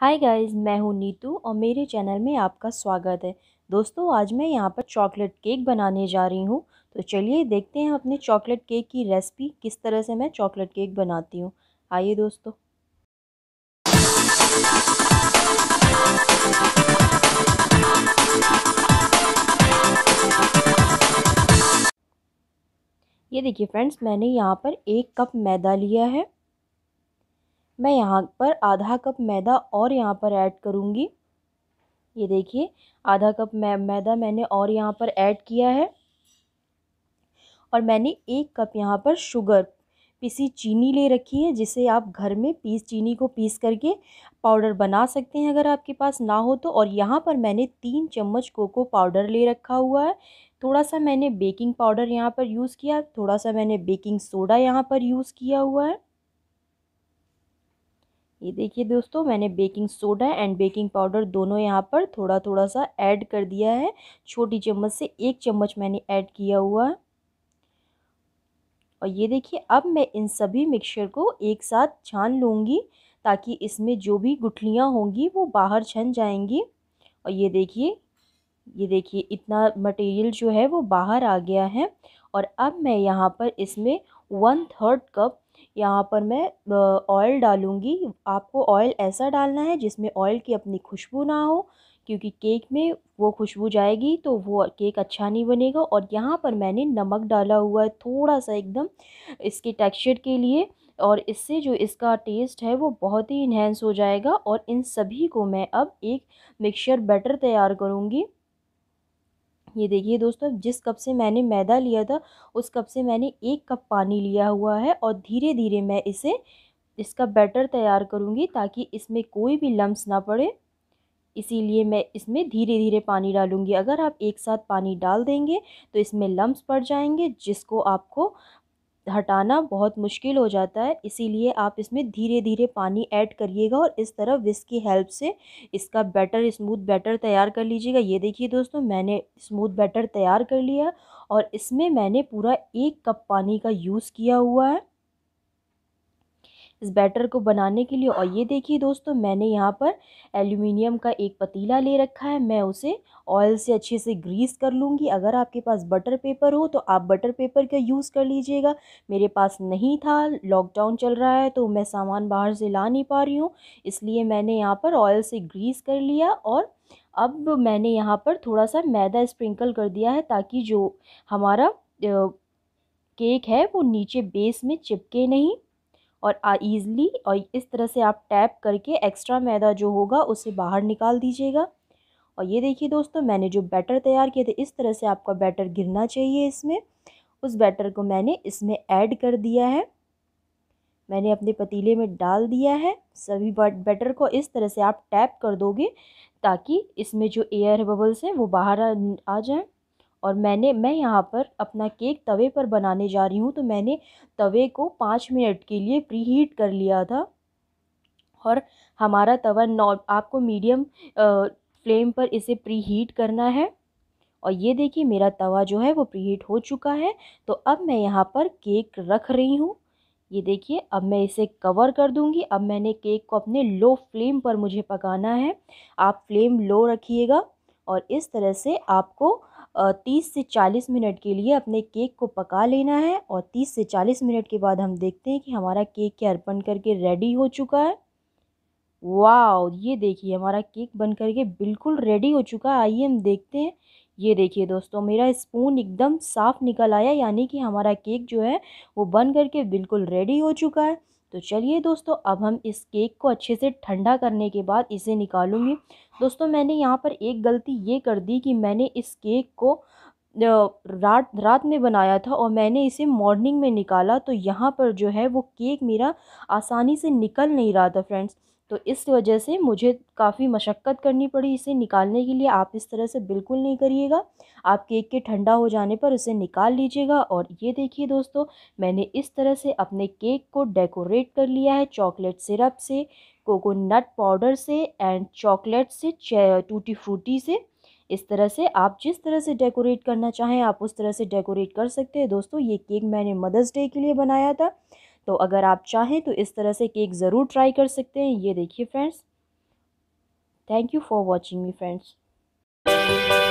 hi guys मैं हूँ नीतू और मेरे चैनल में आपका स्वागत है दोस्तों आज मैं यहाँ पर चॉकलेट केक बनाने जा रही हूँ तो चलिए देखते हैं अपने चॉकलेट केक की रेसिपी किस तरह से मैं चॉकलेट केक बनाती हूँ आइए दोस्तों ये देखिए फ्रेंड्स मैंने यहाँ पर एक कप मैदा लिया है मैं यहाँ पर आधा कप मैदा और यहाँ पर ऐड करूँगी ये देखिए आधा कप मै मैदा मैंने और यहाँ पर ऐड किया है और मैंने एक कप यहाँ पर शुगर पिसी चीनी ले रखी है जिसे आप घर में पीस चीनी को पीस करके पाउडर बना सकते हैं अगर आपके पास ना हो तो और यहाँ पर मैंने तीन चम्मच कोको पाउडर ले रखा हुआ है थोड़ा सा मैंने बेकिंग पाउडर यहाँ पर यूज़ किया थोड़ा सा मैंने बेकिंग सोडा यहाँ पर यूज़ किया हुआ है ये देखिए दोस्तों मैंने baking soda and baking powder दोनों यहाँ पर थोड़ा थोड़ा सा ऐड कर दिया है छोटी चम्मच से एक चम्मच मैंने ऐड किया हुआ है और ये देखिए अब मैं इन सभी मिक्सचर को एक साथ छान लूँगी ताकि इसमें जो भी गुठलियाँ होंगी वो बाहर छन जाएंगी और ये देखिए ये देखिए इतना मटेरियल जो है वो बाहर आ गया है और अब मैं यहाँ पर इसमें वन थर्ड कप यहाँ पर मैं ऑयल डालूँगी आपको ऑयल ऐसा डालना है जिसमें ऑयल की अपनी खुशबू ना हो क्योंकि केक में वो खुशबू जाएगी तो वो केक अच्छा नहीं बनेगा और यहाँ पर मैंने नमक डाला हुआ है थोड़ा सा एकदम इसके टेक्सचर के लिए और इससे जो इसका टेस्ट है वो बहुत ही इन्हेंस हो जाएगा और इन सभी को मैं अब एक मिक्सचर बैटर तैयार करूँगी ये देखिए दोस्तों जिस कप से मैंने मैदा लिया था उस कप से मैंने एक कप पानी लिया हुआ है और धीरे धीरे मैं इसे इसका बैटर तैयार करूँगी ताकि इसमें कोई भी लम्स ना पड़े इसीलिए मैं इसमें धीरे धीरे पानी डालूंगी अगर आप एक साथ पानी डाल देंगे तो इसमें लम्स पड़ जाएंगे जिसको आपको हटाना बहुत मुश्किल हो जाता है इसीलिए आप इसमें धीरे धीरे पानी ऐड करिएगा और इस तरह विस्क की हेल्प से इसका बैटर स्मूथ बैटर तैयार कर लीजिएगा ये देखिए दोस्तों मैंने स्मूथ बैटर तैयार कर लिया और इसमें मैंने पूरा एक कप पानी का यूज़ किया हुआ है इस बैटर को बनाने के लिए और ये देखिए दोस्तों मैंने यहाँ पर एल्यूमिनियम का एक पतीला ले रखा है मैं उसे ऑयल से अच्छे से ग्रीस कर लूँगी अगर आपके पास बटर पेपर हो तो आप बटर पेपर का यूज़ कर लीजिएगा मेरे पास नहीं था लॉकडाउन चल रहा है तो मैं सामान बाहर से ला नहीं पा रही हूँ इसलिए मैंने यहाँ पर ऑयल से ग्रीस कर लिया और अब मैंने यहाँ पर थोड़ा सा मैदा स्प्रिंकल कर दिया है ताकि जो हमारा केक है वो नीचे बेस में चिपके नहीं और ईज़ली और इस तरह से आप टैप करके एक्स्ट्रा मैदा जो होगा उसे बाहर निकाल दीजिएगा और ये देखिए दोस्तों मैंने जो बैटर तैयार किए थे इस तरह से आपका बैटर गिरना चाहिए इसमें उस बैटर को मैंने इसमें ऐड कर दिया है मैंने अपने पतीले में डाल दिया है सभी बैटर को इस तरह से आप टैप कर दोगे ताकि इसमें जो एयर बबल्स हैं वो बाहर आ जाएं और मैंने मैं यहाँ पर अपना केक तवे पर बनाने जा रही हूँ तो मैंने तवे को पाँच मिनट के लिए प्री हीट कर लिया था और हमारा तवा नॉ आपको मीडियम फ्लेम पर इसे प्री हीट करना है और ये देखिए मेरा तवा जो है वो प्री हीट हो चुका है तो अब मैं यहाँ पर केक रख रही हूँ ये देखिए अब मैं इसे कवर कर दूंगी अब मैंने केक को अपने लो फ्लेम पर मुझे पकाना है आप फ्लेम लो रखिएगा और इस तरह से आपको तीस से चालीस मिनट के लिए अपने केक को पका लेना है और तीस से चालीस मिनट के बाद हम देखते हैं कि हमारा केक के अर्पण करके रेडी हो चुका है वाह ये देखिए हमारा केक बन करके बिल्कुल रेडी हो चुका है आइए हम देखते हैं ये देखिए दोस्तों मेरा स्पून एकदम साफ़ निकल आया यानी कि हमारा केक जो है वो बन करके बिल्कुल रेडी हो चुका है तो चलिए दोस्तों अब हम इस केक को अच्छे से ठंडा करने के बाद इसे निकालूंगी दोस्तों मैंने यहाँ पर एक गलती ये कर दी कि मैंने इस केक को रात रात में बनाया था और मैंने इसे मॉर्निंग में निकाला तो यहाँ पर जो है वो केक मेरा आसानी से निकल नहीं रहा था फ्रेंड्स तो इस वजह से मुझे काफ़ी मशक्क़त करनी पड़ी इसे निकालने के लिए आप इस तरह से बिल्कुल नहीं करिएगा आप केक के ठंडा हो जाने पर उसे निकाल लीजिएगा और ये देखिए दोस्तों मैंने इस तरह से अपने केक को डेकोरेट कर लिया है चॉकलेट सिरप से कोकोनट पाउडर से एंड चॉकलेट से टूटी फ्रूटी से इस तरह से आप जिस तरह से डेकोरेट करना चाहें आप उस तरह से डेकोरेट कर सकते हैं दोस्तों ये केक मैंने मदर्स डे के लिए बनाया था तो अगर आप चाहें तो इस तरह से केक ज़रूर ट्राई कर सकते हैं ये देखिए friends thank you for watching me friends